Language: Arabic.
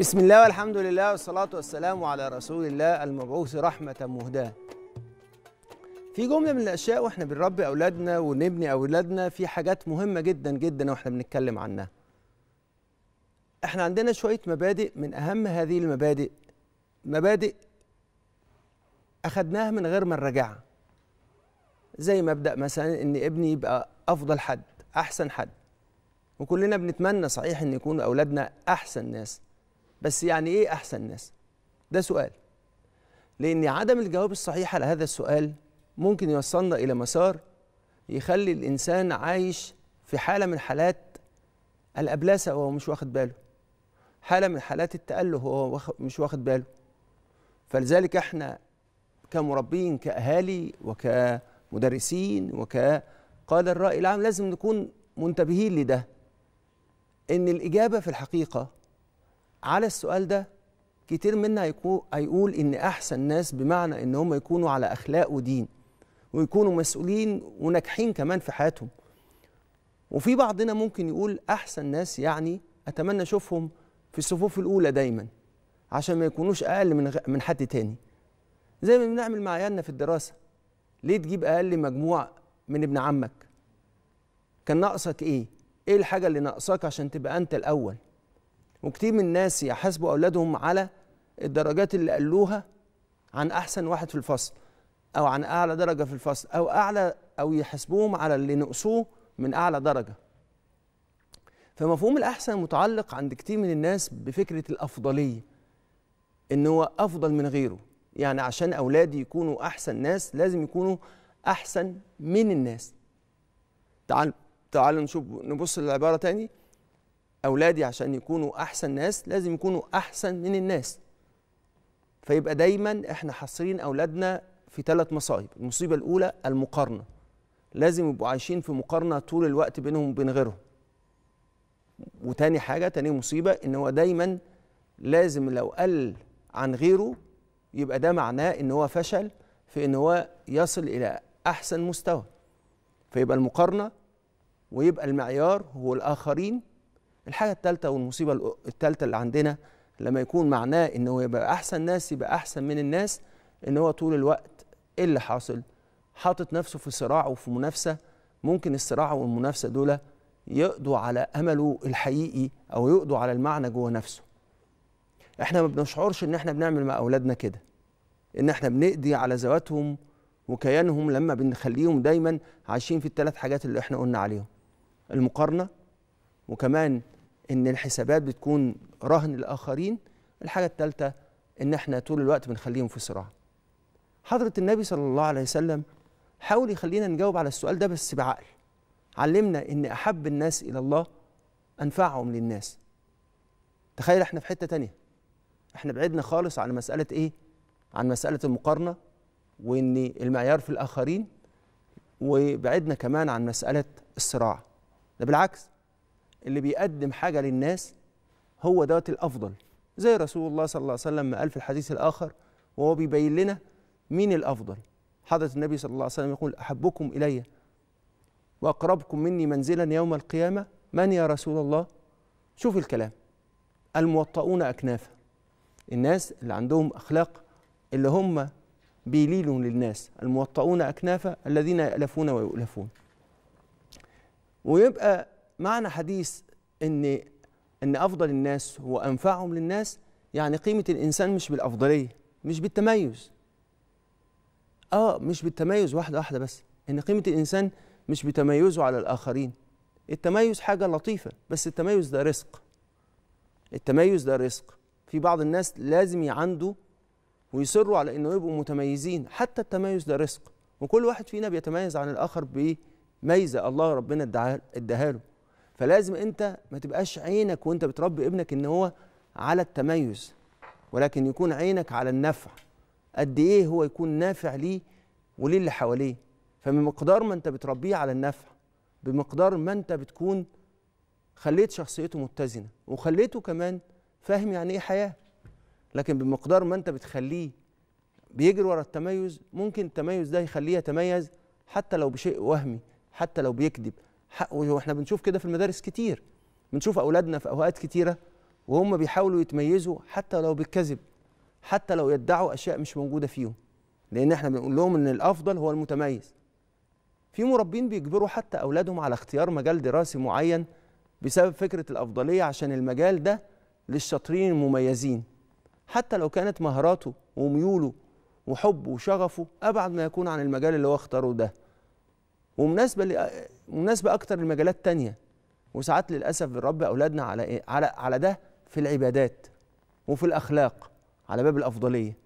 بسم الله والحمد لله والصلاة والسلام على رسول الله المبعوث رحمة مهداة في جملة من الأشياء وإحنا بنربي أولادنا ونبني أولادنا في حاجات مهمة جدا جدا وإحنا بنتكلم عنها إحنا عندنا شوية مبادئ من أهم هذه المبادئ مبادئ أخدناها من غير ما نراجعها زي مبدأ مثلا إن ابني يبقى أفضل حد أحسن حد وكلنا بنتمنى صحيح إن يكون أولادنا أحسن ناس بس يعني ايه احسن ناس ده سؤال لان عدم الجواب الصحيح على هذا السؤال ممكن يوصلنا الى مسار يخلي الانسان عايش في حاله من حالات الابلاسه وهو مش واخد باله حاله من حالات التاله وهو مش واخد باله فلذلك احنا كمربين كاهالي وكمدرسين وكقاده الرأي العام لازم نكون منتبهين لده إن الإجابة في الحقيقة على السؤال ده كتير منا هيقول ان احسن ناس بمعنى ان هم يكونوا على اخلاق ودين ويكونوا مسؤولين وناجحين كمان في حياتهم وفي بعضنا ممكن يقول احسن ناس يعني اتمنى اشوفهم في الصفوف الاولى دايما عشان ما يكونوش اقل من غ... من حد تاني زي ما بنعمل مع عيالنا في الدراسه ليه تجيب اقل مجموع من ابن عمك كان ناقصك ايه ايه الحاجه اللي ناقصاك عشان تبقى انت الاول وكتير من الناس يحاسبوا أولادهم على الدرجات اللي قالوها عن أحسن واحد في الفصل أو عن أعلى درجة في الفصل أو أعلى أو يحاسبوهم على اللي نقصوه من أعلى درجة فمفهوم الأحسن متعلق عند كتير من الناس بفكرة الأفضلية إن هو أفضل من غيره يعني عشان أولادي يكونوا أحسن ناس لازم يكونوا أحسن من الناس تعال تعالوا نشوف نبص للعبارة تاني اولادي عشان يكونوا احسن ناس لازم يكونوا احسن من الناس فيبقى دايما احنا حاصرين اولادنا في ثلاث مصائب المصيبه الاولى المقارنه لازم يبقوا عايشين في مقارنه طول الوقت بينهم وبين غيرهم وتاني حاجه تاني مصيبه ان هو دايما لازم لو قل عن غيره يبقى ده معناه ان هو فشل في ان هو يصل الى احسن مستوى فيبقى المقارنه ويبقى المعيار هو الاخرين الحاجه الثالثه والمصيبه الثالثه اللي عندنا لما يكون معناه ان هو يبقى احسن ناس يبقى احسن من الناس ان هو طول الوقت ايه اللي حاصل حاطط نفسه في صراع وفي منافسه ممكن الصراع والمنافسه دول يقضوا على امله الحقيقي او يقضوا على المعنى جوه نفسه احنا ما بنشعرش ان احنا بنعمل مع اولادنا كده ان احنا بنقضي على ذواتهم وكيانهم لما بنخليهم دايما عايشين في الثلاث حاجات اللي احنا قلنا عليهم المقارنه وكمان ان الحسابات بتكون رهن الاخرين الحاجه الثالثه ان احنا طول الوقت بنخليهم في صراع حضره النبي صلى الله عليه وسلم حاول يخلينا نجاوب على السؤال ده بس بعقل علمنا ان احب الناس الى الله انفعهم للناس تخيل احنا في حته تانية احنا بعدنا خالص عن مساله ايه عن مساله المقارنه وان المعيار في الاخرين وبعدنا كمان عن مساله الصراع ده بالعكس اللي بيقدم حاجه للناس هو دوت الافضل زي رسول الله صلى الله عليه وسلم ما قال في الحديث الاخر وهو بيبين لنا مين الافضل حضره النبي صلى الله عليه وسلم يقول احبكم الي واقربكم مني منزلا يوم القيامه من يا رسول الله شوف الكلام الموطؤون اكنافا الناس اللي عندهم اخلاق اللي هم بيليلوا للناس الموطؤون اكنافا الذين يالفون ويؤلفون ويبقى معنى حديث ان ان افضل الناس وانفعهم للناس يعني قيمه الانسان مش بالافضليه مش بالتميز اه مش بالتميز واحده واحده بس ان قيمه الانسان مش بتميزه على الاخرين التميز حاجه لطيفه بس التميز ده رزق التميز ده رزق في بعض الناس لازم يعندوا ويصروا على انه يبقوا متميزين حتى التميز ده رزق وكل واحد فينا بيتميز عن الاخر بميزه الله ربنا اداها له فلازم انت ما تبقاش عينك وانت بتربي ابنك ان هو على التميز ولكن يكون عينك على النفع قد ايه هو يكون نافع ليه وليه اللي حواليه فبمقدار ما انت بتربيه على النفع بمقدار ما انت بتكون خليت شخصيته متزنه وخليته كمان فاهم يعني ايه حياه لكن بمقدار ما انت بتخليه بيجري ورا التميز ممكن التميز ده يخليه يتميز حتى لو بشيء وهمي حتى لو بيكذب حق واحنا بنشوف كده في المدارس كتير بنشوف اولادنا في اوقات كتيره وهم بيحاولوا يتميزوا حتى لو بالكذب حتى لو يدعوا اشياء مش موجوده فيهم لان احنا بنقول لهم ان الافضل هو المتميز في مربين بيجبروا حتى اولادهم على اختيار مجال دراسي معين بسبب فكره الافضليه عشان المجال ده للشاطرين المميزين حتى لو كانت مهاراته وميوله وحبه وشغفه ابعد ما يكون عن المجال اللي هو اختاره ده ومناسبه مناسبه اكتر لمجالات تانية وساعات للاسف بنربي اولادنا على إيه؟ على على ده في العبادات وفي الاخلاق على باب الافضليه